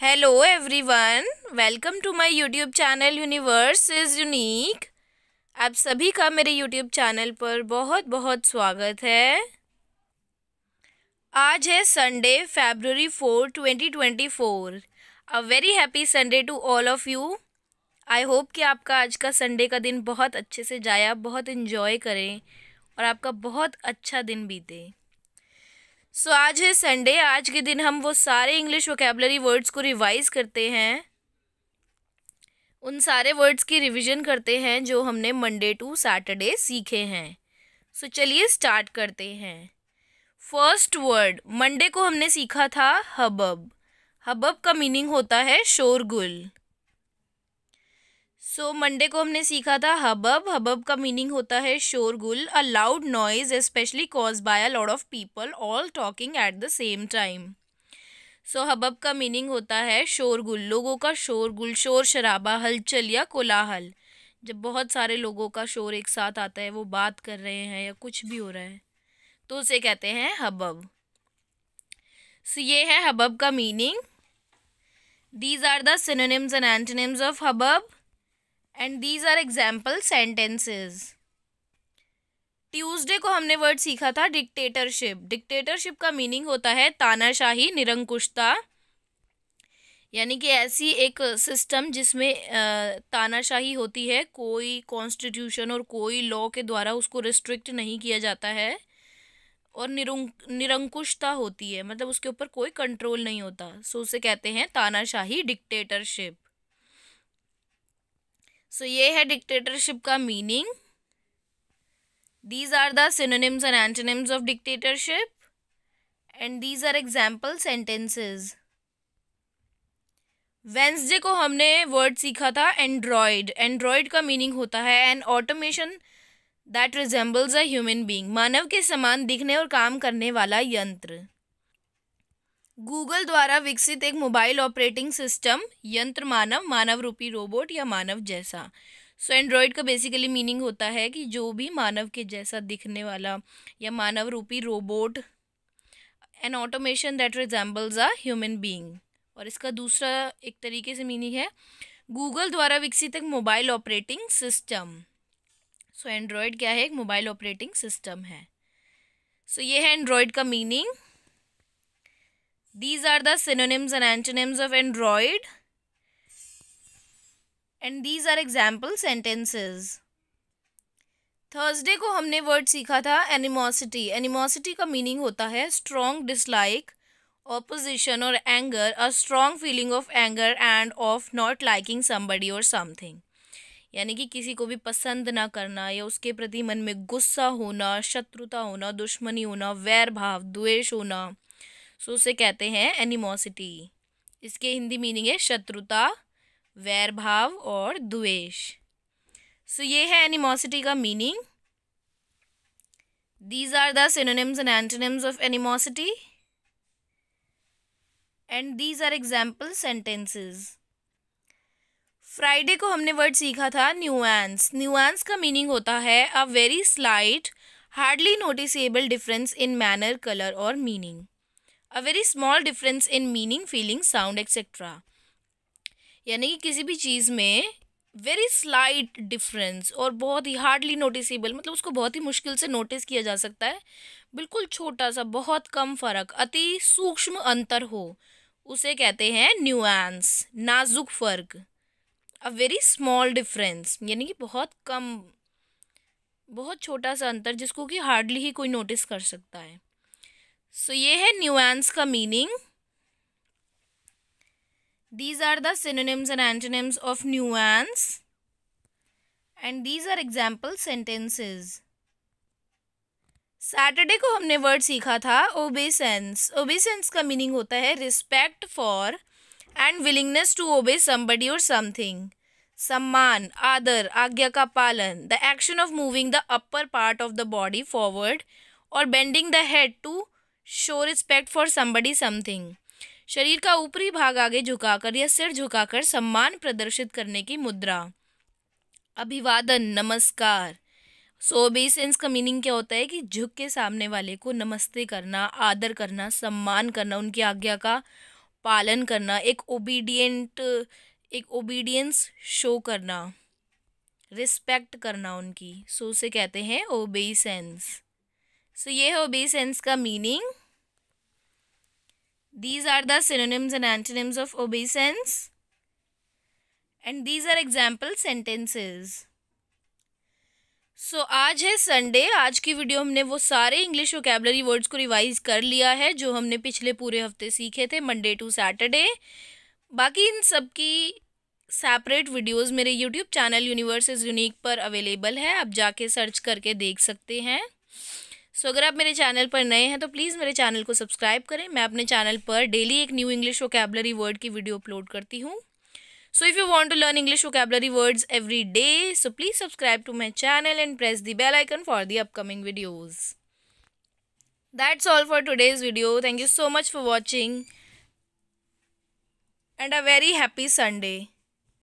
hello everyone welcome to my YouTube channel universe is unique आप सभी का मेरे यूट्यूब चैनल पर बहुत बहुत स्वागत है आज है Sunday February four twenty twenty four a very happy Sunday to all of you I hope कि आपका आज का संडे का दिन बहुत अच्छे से जाया बहुत इन्जॉय करें और आपका बहुत अच्छा दिन बीते सो so, आज है संडे आज के दिन हम वो सारे इंग्लिश वोकेबलरी वर्ड्स को रिवाइज करते हैं उन सारे वर्ड्स की रिवीजन करते हैं जो हमने मंडे टू सैटरडे सीखे हैं सो so, चलिए स्टार्ट करते हैं फर्स्ट वर्ड मंडे को हमने सीखा था हबब हबब का मीनिंग होता है शोरगुल सो so, मंडे को हमने सीखा था हबब हबब का मीनिंग होता है शोरगुल a loud noise specially cause by a lot of people all talking at the same time so hubbub का मीनिंग होता है शोरगुल लोगों का शोरगुल शोर शराबा हलचल या कोलाहल जब बहुत सारे लोगों का शोर एक साथ आता है वो बात कर रहे हैं या कुछ भी हो रहा है तो उसे कहते हैं हबब सो so, ये है हबब का meaning these are the synonyms and antonyms of hubbub and these are example sentences Tuesday को हमने वर्ड सीखा था डिक्टेटरशिप डिक्टेटरशिप का मीनिंग होता है तानाशाही निरंकुशता यानी कि ऐसी एक सिस्टम जिसमें तानाशाही होती है कोई कॉन्स्टिट्यूशन और कोई लॉ के द्वारा उसको रिस्ट्रिक्ट नहीं किया जाता है और निरंकुशता होती है मतलब उसके ऊपर कोई कंट्रोल नहीं होता सो उसे कहते हैं तानाशाही डिक्टेटरशिप सो ये है डिक्टेटरशिप का meaning these are synonyms and and of of and these are example sentences Wednesday को हमने वर्ड सीखा था एंड्रॉयड एंड्रॉयड का मीनिंग होता है an automation that resembles a human being मानव के समान दिखने और काम करने वाला यंत्र गूगल द्वारा विकसित एक मोबाइल ऑपरेटिंग सिस्टम यंत्र मानव मानव रूपी रोबोट या मानव जैसा सो so, एंड्रॉयड का बेसिकली मीनिंग होता है कि जो भी मानव के जैसा दिखने वाला या मानव रूपी robot an automation that resembles a human being और इसका दूसरा एक तरीके से मीनिंग है गूगल द्वारा विकसित एक mobile operating system so android क्या है एक मोबाइल ऑपरेटिंग सिस्टम है सो so, ये है एंड्रॉयड का meaning these are the synonyms and antonyms of android and these are example sentences Thursday को हमने वर्ड सीखा था एनिमोसिटी एनिमोसिटी का मीनिंग होता है strong dislike opposition or anger a strong feeling of anger and of not liking somebody or something यानी कि किसी को भी पसंद ना करना या उसके प्रति मन में गुस्सा होना शत्रुता होना दुश्मनी होना वैर भाव द्वेष होना सो उसे कहते हैं एनिमोसिटी इसके हिंदी मीनिंग है शत्रुता वैर भाव और द्वेष सो ये है एनिमोसिटी का meaning these are the synonyms and antonyms of animosity and these are example sentences Friday को हमने वर्ड सीखा था न्यूएंस न्यूएंस का मीनिंग होता है a very slight hardly noticeable difference in manner colour or meaning a very small difference in meaning feeling sound etcetera यानी कि किसी भी चीज़ में वेरी स्लाइट डिफरेंस और बहुत ही हार्डली नोटिसेबल मतलब उसको बहुत ही मुश्किल से नोटिस किया जा सकता है बिल्कुल छोटा सा बहुत कम फ़र्क अति सूक्ष्म अंतर हो उसे कहते हैं न्यूएंस नाजुक फ़र्क अ वेरी स्मॉल डिफरेंस यानी कि बहुत कम बहुत छोटा सा अंतर जिसको कि हार्डली ही कोई नोटिस कर सकता है सो ये है न्यूएंस का meaning these are synonyms and antonyms of of nuance and these are example Saturday को हमने वर्ड सीखा था ओबेसेंस ओबेसेंस का मीनिंग होता है respect for and willingness to obey somebody or something सम्मान आदर आज्ञा का पालन the action of moving the upper part of the body forward or bending the head to show respect for somebody something शरीर का ऊपरी भाग आगे झुकाकर या सिर झुकाकर सम्मान प्रदर्शित करने की मुद्रा अभिवादन नमस्कार सो बी सेंस का मीनिंग क्या होता है कि झुक के सामने वाले को नमस्ते करना आदर करना सम्मान करना उनकी आज्ञा का पालन करना एक ओबीडियंट एक ओबीडियंस शो करना रिस्पेक्ट करना उनकी सो so, उसे कहते हैं ओबेसेंस सो ये है ओबे सेंस का meaning these are the and antonyms of obeisance and these are example sentences so आज है संडे आज की वीडियो हमने वो सारे इंग्लिश वोकेबलरी वर्ड्स को रिवाइज कर लिया है जो हमने पिछले पूरे हफ्ते सीखे थे मंडे टू सैटरडे बाकी इन सब की सेपरेट वीडियोस मेरे YouTube channel universe is unique पर अवेलेबल है आप जाके सर्च करके देख सकते हैं सो अगर आप मेरे चैनल पर नए हैं तो प्लीज़ मेरे चैनल को सब्सक्राइब करें मैं अपने चैनल पर डेली एक न्यू इंग्लिश वोकेबलरी वर्ड की वीडियो अपलोड करती हूँ so if you want to learn English vocabulary words every day so please subscribe to my channel and press the bell icon for the upcoming videos that's all for today's video thank you so much for watching and a very happy Sunday